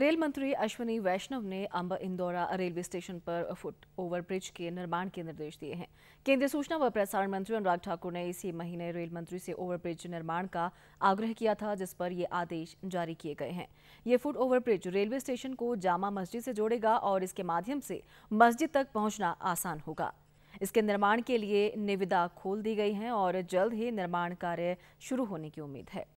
rail मंत्री अश्विनी वैष्णव ने Amb Indora railway station पर फुट ओवर ब्रिज के निर्माण के निर्देश दिए हैं केंद्रीय सूचना व प्रसारण मंत्री अनुराग ठाकुर ने इसी महीने रेल मंत्री से ओवर ब्रिज निर्माण का आग्रह किया था जिस पर ये आदेश जारी किए गए हैं ये foot over bridge railway station को जामा मस्जिद से जोड़ेगा और इसके माध्यम से मस्जिद तक पहुँचना आसान होगा इसके निर्माण के लिए निविदा खोल दी गई है और जल्द ही निर्माण कार्य शुरू होने की उम्मीद है